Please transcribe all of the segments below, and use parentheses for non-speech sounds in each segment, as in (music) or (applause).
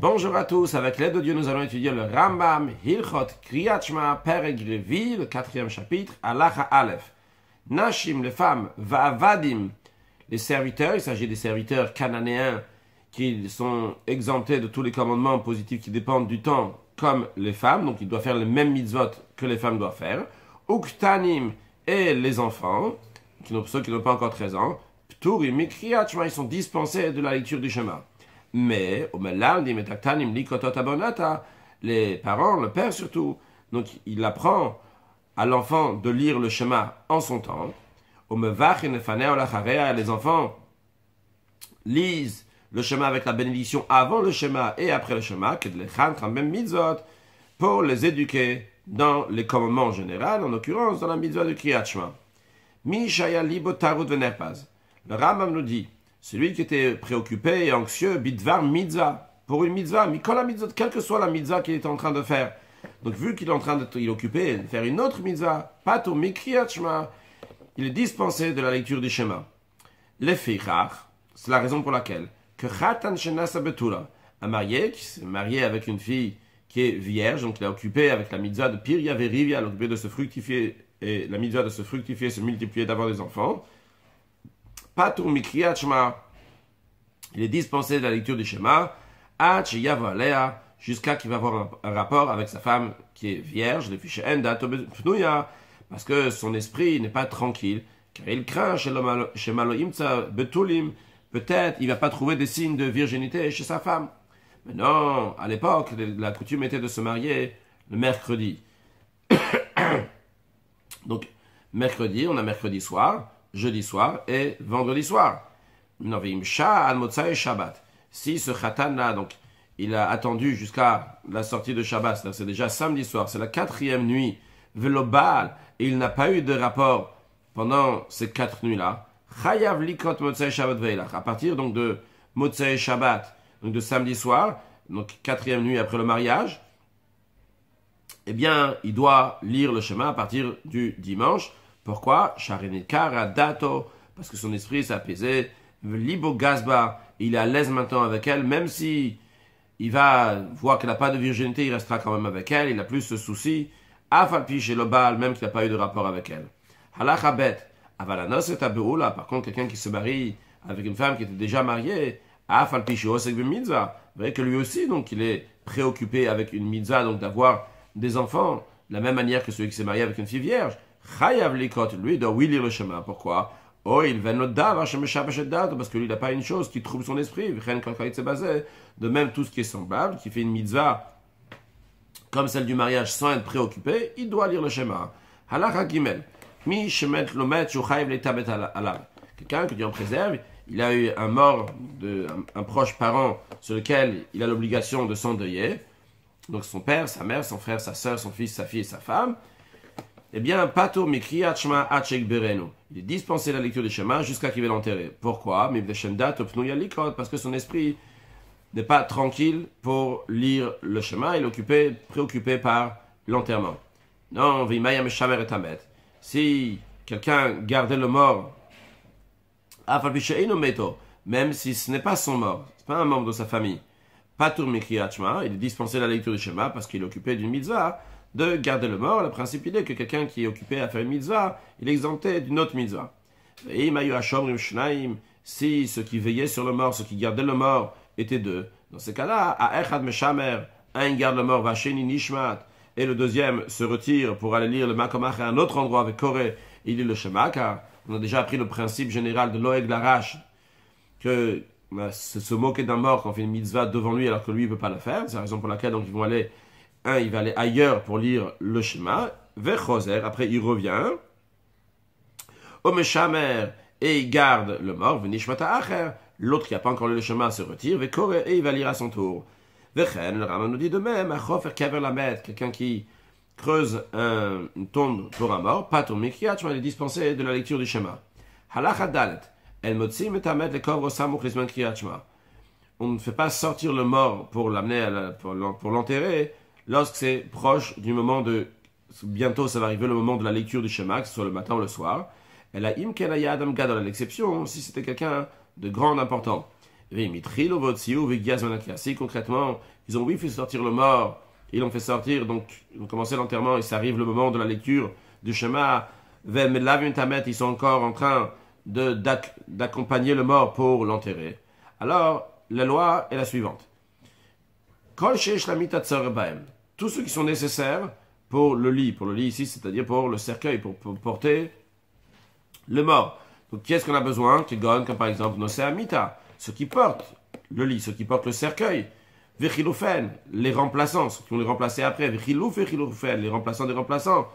Bonjour à tous, avec l'aide de Dieu, nous allons étudier le Rambam Hilchot Kriyachma, Shema le quatrième chapitre, Alacha Aleph. Nashim, les femmes, Va'avadim, les serviteurs, il s'agit des serviteurs cananéens qui sont exemptés de tous les commandements positifs qui dépendent du temps, comme les femmes, donc ils doivent faire les mêmes mitzvot que les femmes doivent faire. Uktanim et les enfants, qui n'ont pas encore 13 ans, Pturim et Kriyachma, ils sont dispensés de la lecture du chemin. Mais, les parents, le père surtout, donc il apprend à l'enfant de lire le schéma en son temps. Les enfants lisent le schéma avec la bénédiction avant le schéma et après le schéma, pour les éduquer dans les commandements en général, en l'occurrence dans la mitzvah de Kriyat Shema. Le Rambam nous dit celui qui était préoccupé et anxieux, bidvar mitzvah, pour une mitzvah, mikola quelle que soit la mitzvah qu'il est en train de faire. Donc vu qu'il est en train de il et de faire une autre mitzvah, pato il est dispensé de la lecture du schéma. rare, c'est la raison pour laquelle que chatan shenasa un marié qui s'est marié avec une fille qui est vierge, donc il est occupé avec la mitzvah de Piria Verivia, occupé de se fructifier, et la mitzvah de se fructifier, se multiplier, d'avoir des enfants. Il est dispensé de la lecture du schéma Jusqu'à qu'il va avoir un, rapport avec sa femme qui est vierge, parce que son esprit n'est pas tranquille, car il craint chez Betulim. Peut-être il va pas trouver des signes de virginité chez sa femme. Mais non, à l'époque, la coutume était de se marier le mercredi. (coughs) Donc, mercredi, on a mercredi soir, jeudi soir et vendredi soir. Shabbat. Si ce Khatan là, donc, il a attendu jusqu'à la sortie de Shabbat, c'est déjà samedi soir, c'est la quatrième nuit, Velobal, et il n'a pas eu de rapport pendant ces quatre nuits-là. likot Shabbat À partir donc de Motsai Shabbat, donc de samedi soir, donc quatrième nuit après le mariage, eh bien, il doit lire le chemin à partir du dimanche. Pourquoi dato, parce que son esprit s'est apaisé. Libo il est à l'aise maintenant avec elle, même si il va voir qu'elle n'a pas de virginité, il restera quand même avec elle, il n'a plus ce souci. Afalpi chez le même s'il n'a pas eu de rapport avec elle. Halachabet, avalanos et par contre, quelqu'un qui se marie avec une femme qui était déjà mariée, Afalpi chez Osek mitzah, vous voyez que lui aussi, donc, il est préoccupé avec une midza, donc d'avoir des enfants, de la même manière que celui qui s'est marié avec une fille vierge. Chayav Likot, lui, doit oui lire le chemin. Pourquoi Oh, il va notre parce que lui, il n'a pas une chose qui trouble son esprit. De même, tout ce qui est semblable, qui fait une mitzvah comme celle du mariage sans être préoccupé, il doit lire le schéma. Halakha Gimel. Mi Shemet Lomet Letabet Alav. Quelqu'un que Dieu en préserve, il a eu un mort, de, un, proche parent sur lequel il a l'obligation de s'endeuiller. Donc son père, sa mère, son frère, sa soeur, son fils, sa fille et sa femme eh bien, Pato mikriat Shema Berenu. Il est dispensé la lecture du Shema jusqu'à qu'il va l'enterrer. Pourquoi Parce que son esprit n'est pas tranquille pour lire le Shema, il est occupé, préoccupé par l'enterrement. Non, Vimayam Shamer et Si quelqu'un gardait le mort, même si ce n'est pas son mort, ce n'est pas un membre de sa famille, Patur mikriat il est dispensé la lecture du Shema parce qu'il est occupé d'une mitzvah de garder le mort. Le principe, il est que quelqu'un qui est occupé à faire une mitzvah, il est exempté d'une autre mitzvah. Et si ceux qui veillaient sur le mort, ceux qui gardaient le mort, étaient deux, dans ces cas-là, à Echad Meshamer, un garde le mort, Vasheni Nishmat, et le deuxième se retire pour aller lire le Makomach à un autre endroit avec Corée, il lit le Shema, car on a déjà appris le principe général de l'Oeg Larash, que euh, se moquer d'un mort quand on fait une mitzvah devant lui alors que lui ne peut pas le faire, c'est la raison pour laquelle donc, ils vont aller il va aller ailleurs pour lire le schéma, vers Choser, après il revient, Omechamer et il garde le mort, Venishmata Acher, l'autre qui n'a pas encore lu le Shema se retire, Vekore, et il va lire à son tour. Vechen, le Raman nous dit de même, Achofer Kaver Lamed, quelqu'un qui creuse un, une tombe pour un mort, Patur Mikiat, tu vas le dispenser de la lecture du Shema. Halach Dalet, El Motsim et le Kovro Samuk, Lisman Kriyat on ne fait pas sortir le mort pour l'amener, pour l'enterrer, lorsque c'est proche du moment de. Bientôt, ça va arriver le moment de la lecture du Shema, que ce soit le matin ou le soir. Elle a imkelaya adam gadol, l'exception, hein, si c'était quelqu'un de grand important. Si concrètement, ils ont oui fait sortir le mort, ils l'ont fait sortir, donc ils ont commencé l'enterrement, et ça arrive le moment de la lecture du Shema. Ils sont encore en train d'accompagner le mort pour l'enterrer. Alors, la loi est la suivante tous ceux qui sont nécessaires pour le lit, pour le lit ici, c'est-à-dire pour le cercueil, pour, porter le mort. Donc, qui est-ce qu'on a besoin gagne, comme par exemple Noséamita, ceux qui portent le lit, ceux qui portent le cercueil. Vechiloufen, les remplaçants, ceux qui vont les remplacer après. Vechilou, Vechiloufen, les remplaçants des remplaçants.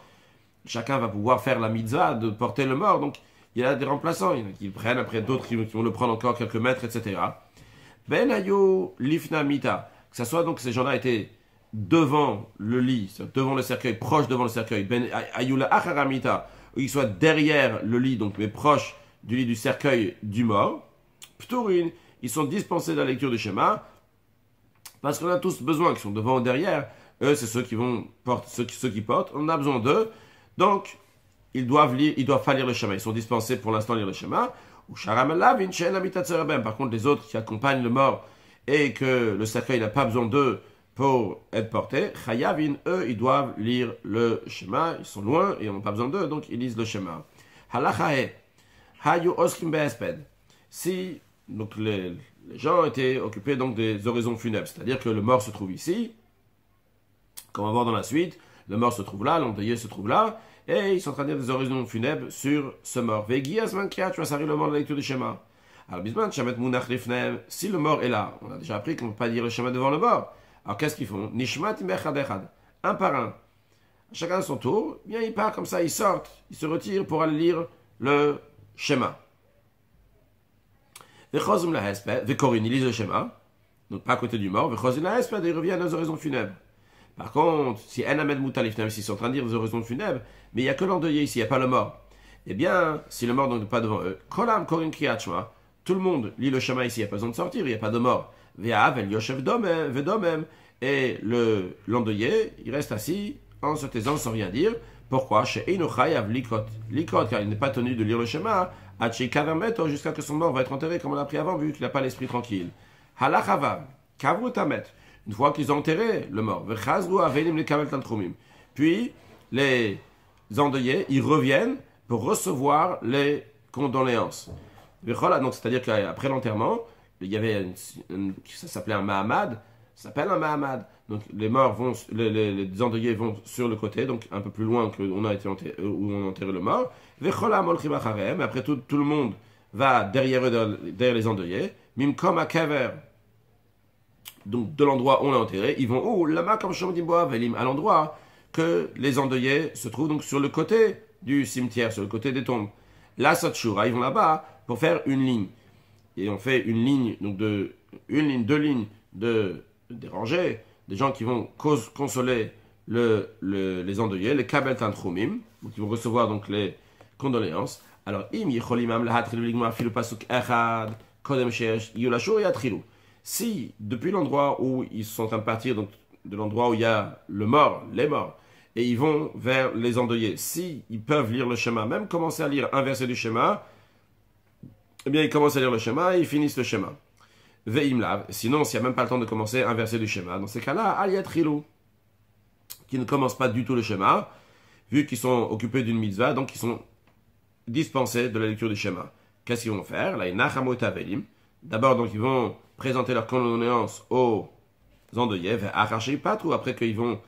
Chacun va pouvoir faire la mitzvah de porter le mort. Donc, il y a des remplaçants. Il y en a qui prennent, après d'autres qui, vont le prendre encore quelques mètres, etc. Ben Lifna Mita. Que ce soit donc ces gens-là étaient devant le lit, devant le cercueil, proche devant le cercueil, ben ayula acharamita, derrière le lit, donc mais proche du lit du cercueil du mort, ils sont dispensés de la lecture du schéma, parce qu'on a tous besoin, qui sont devant ou derrière, eux, c'est ceux qui vont portent, ceux qui, portent, on a besoin d'eux, donc ils doivent lire, ils doivent pas lire le schéma, ils sont dispensés pour l'instant lire le schéma, ou par contre les autres qui accompagnent le mort et que le cercueil n'a pas besoin d'eux, pour être portés, eux, ils doivent lire le schéma, ils sont loin et n'ont pas besoin d'eux, donc ils lisent le schéma. Si donc les, gens étaient occupés donc des horizons funèbres, c'est-à-dire que le mort se trouve ici, comme on va voir dans la suite, le mort se trouve là, l'endeuillé se trouve là, et ils sont en train de lire des oraisons funèbres sur ce mort. tu vas le mort la lecture du schéma. si le mort est là, on a déjà appris qu'on ne peut pas dire le schéma devant le mort. Alors qu'est-ce qu'ils font un par un. Chacun à son tour, eh bien il part comme ça, ils sortent, ils se retirent pour aller lire le schéma. la Vekorin, ils lisent le schéma, donc pas à côté du mort, la Hesped, ils reviennent aux horizons funèbres. Par contre, si En même s'ils sont en train de dire aux horizons funèbres, mais il n'y a que l'endeuillé ici, il n'y a pas le mort. Eh bien, si le mort n'est pas devant eux, Kolam Korin tout le monde lit le schéma ici, il n'y a pas besoin de sortir, il n'y a pas de mort. Et le l'endeuillé, il reste assis en se taisant sans rien dire. Pourquoi Chez Likot, car il n'est pas tenu de lire le schéma, oh, jusqu'à que son mort va être enterré comme on l'a pris avant, vu qu'il n'a pas l'esprit tranquille. Une fois qu'ils ont enterré le mort, puis les endeuillés, ils reviennent pour recevoir les condoléances. Donc, c'est-à-dire qu'après l'enterrement, il y avait un ça s'appelait un Mahamad, ça s'appelle un Mahamad. Donc les morts vont, les, endeuillés vont sur le côté, donc un peu plus loin que on a été enterré, où on enterré le mort. Après tout, tout le monde va derrière derrière les endeuillés. Mimkom à Donc de l'endroit où on l'a enterré, ils vont oh lama comme velim à l'endroit que les endeuillés se trouvent donc sur le côté du cimetière, sur le côté des tombes. Là, Satshura, ils vont là-bas pour faire une ligne et on fait une ligne, donc de, une ligne, deux lignes de dérangés, des gens qui vont consoler le, le, les endeuillés, les kabel tantrumim, qui vont recevoir donc les condoléances. Alors, echad Si, depuis l'endroit où ils sont en train de partir, donc de l'endroit où il y a le mort, les morts, et ils vont vers les endeuillés, si peuvent lire le schéma, même commencer à lire un verset du schéma, eh bien, ils commencent à lire le schéma et ils finissent le schéma. Veimlav. Sinon, s'il n'y a même pas le temps de commencer un verset du schéma, dans ces cas-là, Aliat qui ne commencent pas du tout le schéma, vu qu'ils sont occupés d'une mitzvah, donc ils sont dispensés de la lecture du schéma. Qu'est-ce qu'ils vont faire D'abord, donc, ils vont présenter leur condoléance aux endeuillés, vers après qu'ils vont,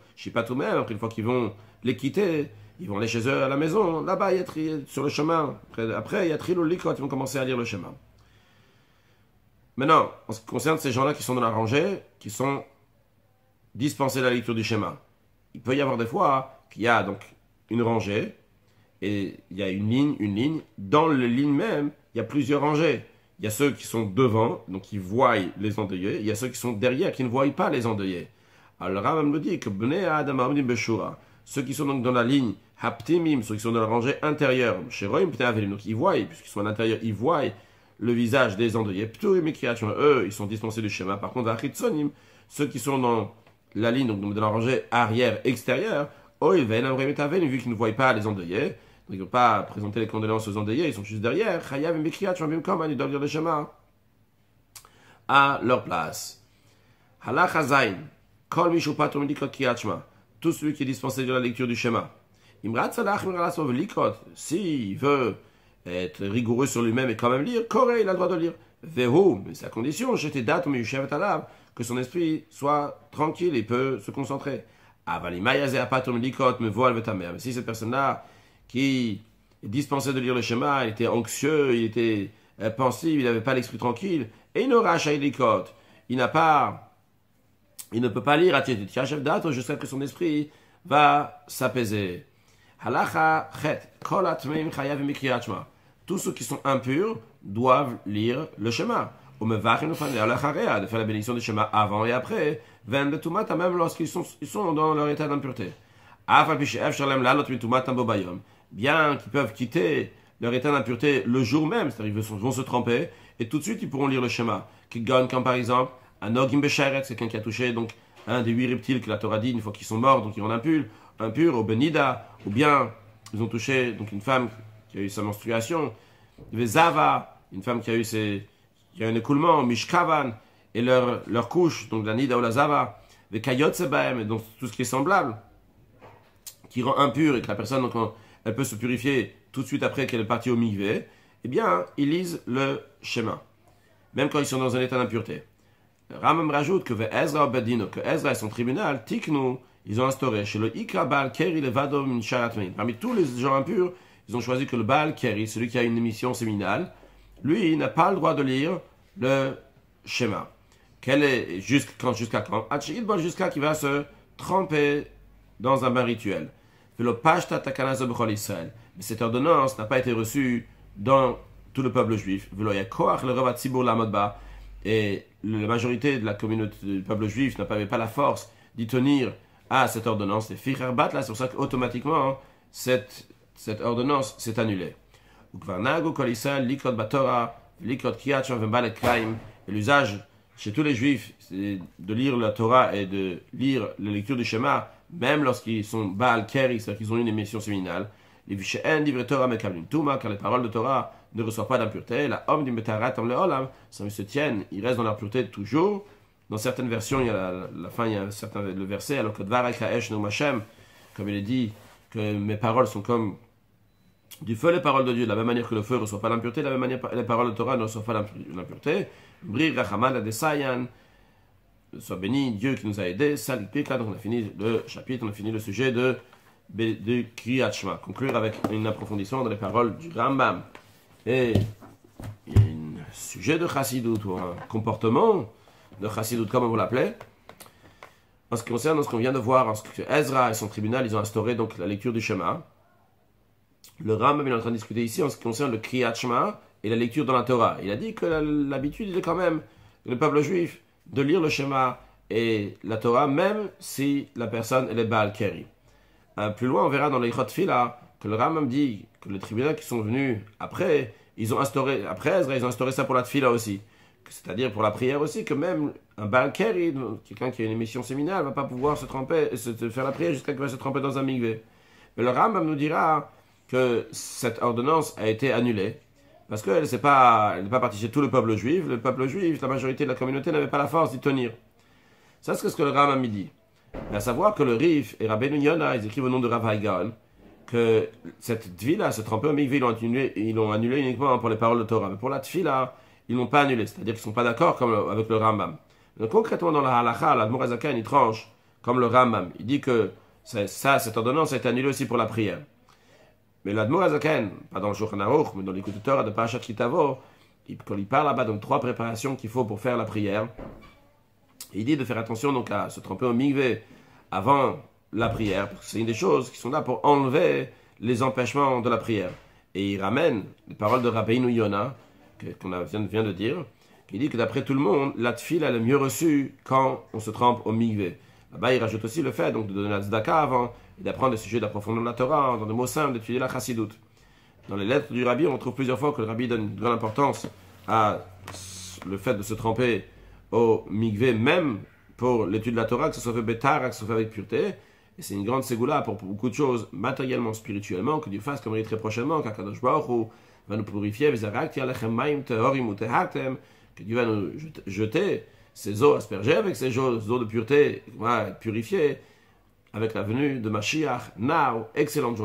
tout même, après une fois qu'ils vont les quitter, ils vont aller chez eux à la maison, là-bas, sur le chemin. Après, il y a Likot, ils vont commencer à lire le chemin. Maintenant, en ce qui concerne ces gens-là qui sont dans la rangée, qui sont dispensés de la lecture du chemin, il peut y avoir des fois qu'il y a donc une rangée et il y a une ligne, une ligne. Dans la ligne même, il y a plusieurs rangées. Il y a ceux qui sont devant, donc qui voient les endeuillés. Il y a ceux qui sont derrière, qui ne voient pas les endeuillés. Alors le dit que Bnei Adam Beshura. Ceux qui sont donc dans la ligne Haptimim, ceux qui sont dans la rangée intérieure, Sheroim donc ils voient, puisqu'ils sont à l'intérieur, ils voient le visage des endeuillés, Pturim et eux, ils sont dispensés du schéma. Par contre, Achitsonim, ceux qui sont dans la ligne, donc dans la rangée arrière extérieure, vu qu'ils ne voient pas les endeuillés, donc ils vont pas présenter les condoléances aux endeuillés, ils sont juste derrière, Chayav et même comme, ils doivent dire le schéma à leur place. Halachazain, Kol mishupatum Nikot Kiachma tout celui qui est dispensé de la lecture du schéma. Imrat Salah s'il veut être rigoureux sur lui-même et quand même lire, Corée, il a le droit de lire. Vehu, mais sa condition, j'étais date, mais que son esprit soit tranquille et peut se concentrer. Avali et Apatom Likot, me voile mère. si cette personne-là, qui est dispensée de lire le schéma, était anxieux, il était euh, pensif, il n'avait pas l'esprit tranquille, et il n'aura Likot, il n'a pas il ne peut pas lire Je chef d'âtre jusqu'à que son esprit va s'apaiser. Halacha chet, kol atmeim Tous ceux qui sont impurs doivent lire le Shema. de faire la bénédiction du Shema avant et après. Ven même lorsqu'ils sont, sont dans leur état d'impureté. Afal shalem Bien qu'ils peuvent quitter leur état d'impureté le jour même, c'est-à-dire qu'ils vont se tremper, et tout de suite ils pourront lire le Shema. Qui gagne comme par exemple, un ogim c'est quelqu'un qui a touché donc un des huit reptiles que la Torah dit une fois qu'ils sont morts, donc ils rendent impurs, impur, au benida, ou bien ils ont touché donc une femme qui a eu sa menstruation, zava, une femme qui a eu a un écoulement, mishkavan, et leur, leur couche, donc la nida ou la zava, Kayotsebaem, et donc tout ce qui est semblable, qui rend impur et que la personne, donc, elle peut se purifier tout de suite après qu'elle est partie au migvé, eh bien, ils lisent le schéma, même quand ils sont dans un état d'impureté. Ramam rajoute que Ezra Bedino, que Ezra et son tribunal, Tiknu, ils ont instauré chez le Ikra Baal Keri min. Parmi tous les gens impurs, ils ont choisi que le Baal Keri, celui qui a une émission séminale, lui, n'a pas le droit de lire le schéma. Quel est, jusqu'à quand, jusqu'à quand ah, jusqu'à qu'il va se tremper dans un bain rituel. Mais cette ordonnance n'a pas été reçue dans tout le peuple juif. le et la majorité de la communauté du peuple juif n'avait pas la force d'y tenir à cette ordonnance et Fichar là, c'est pour ça qu'automatiquement, hein, cette, cette ordonnance s'est annulée. l'usage chez tous les juifs, c'est de lire la Torah et de lire la lecture du schéma, même lorsqu'ils sont Baal Keri, c'est-à-dire qu'ils ont une émission séminale. Les Torah car les paroles de Torah ne reçoit pas d'impureté. La homme du Metarat le Olam, ils se tienne, il reste dans l'impureté toujours. Dans certaines versions, il y a la, fin, il y a le verset, alors que no comme il est dit, que mes paroles sont comme du feu, les paroles de Dieu, de la même manière que le feu ne reçoit pas l'impureté, de la même manière les paroles de Torah ne reçoivent pas l'impureté. Bri béni, Dieu qui nous a aidés. donc on a fini le chapitre, on a fini le sujet de, de Kriyat Conclure avec une approfondissement dans les paroles du Rambam. Et eh, il y a un sujet de chassidut, ou un comportement de chassidut, comme vous l'appelez, en ce qui concerne ce qu'on vient de voir, en ce que Ezra et son tribunal, ils ont instauré donc la lecture du schéma. Le Ram est en train de discuter ici en ce qui concerne le Kriyat Shema et la lecture dans la Torah. Il a dit que l'habitude, il est quand même, le peuple juif, de lire le schéma et la Torah, même si la personne, elle est Baal Keri. Euh, plus loin, on verra dans les Fila que le Rambam dit que les tribunaux qui sont venus après, ils ont instauré, après Ezra, ils ont instauré ça pour la tefila aussi. C'est-à-dire pour la prière aussi, que même un balkeri, quelqu'un qui a une émission séminale, ne va pas pouvoir se tremper, se, faire la prière jusqu'à ce qu'il va se tremper dans un migvé. Mais le Rambam nous dira que cette ordonnance a été annulée, parce qu'elle n'est pas, partie chez tout le peuple juif. Le peuple juif, la majorité de la communauté n'avait pas la force d'y tenir. Ça, c'est ce que le Rambam dit. Mais à savoir que le Rif et Rabbeinu Yonah, ils écrivent au nom de Rav Haïgaon, que cette dvila, se trompait, mais ils l'ont annulé, ils l'ont annulé uniquement pour les paroles de Torah. Mais pour la dvila, ils l'ont pas annulé, c'est-à-dire qu'ils ne sont pas d'accord comme avec le Rambam. Donc, concrètement, dans la halakha, la il tranche comme le Rambam. Il dit que ça, cette ordonnance est annulée aussi pour la prière. Mais l'Admour pas dans le Shulchan mais dans l'écoute de Torah de Parashat quand il parle là-bas de trois préparations qu'il faut pour faire la prière, il dit de faire attention donc à se tremper au migvé avant la prière. C'est une des choses qui sont là pour enlever les empêchements de la prière. Et il ramène les paroles de Rabbeinu Yona, qu'on vient de dire, qui dit que d'après tout le monde, la a est le mieux reçu quand on se trempe au migvé. Là-bas, il rajoute aussi le fait donc, de donner la tzedaka avant, d'apprendre des sujets d'approfondir la Torah, dans des mots simples, d'étudier la chassidoute. Dans les lettres du rabbi, on trouve plusieurs fois que le rabbi donne une grande importance à le fait de se tremper au migvé, même pour l'étude de la Torah, que ce soit fait bétard, que ce soit fait avec pureté. Et c'est une grande ségoula pour, beaucoup de choses, matériellement, spirituellement, que Dieu fasse comme il est très prochainement, car Kadosh Baruch va nous purifier, que Dieu va nous jeter ses eaux aspergées avec ses eaux de pureté, purifiées, avec la venue de Mashiach. Now, excellente journée.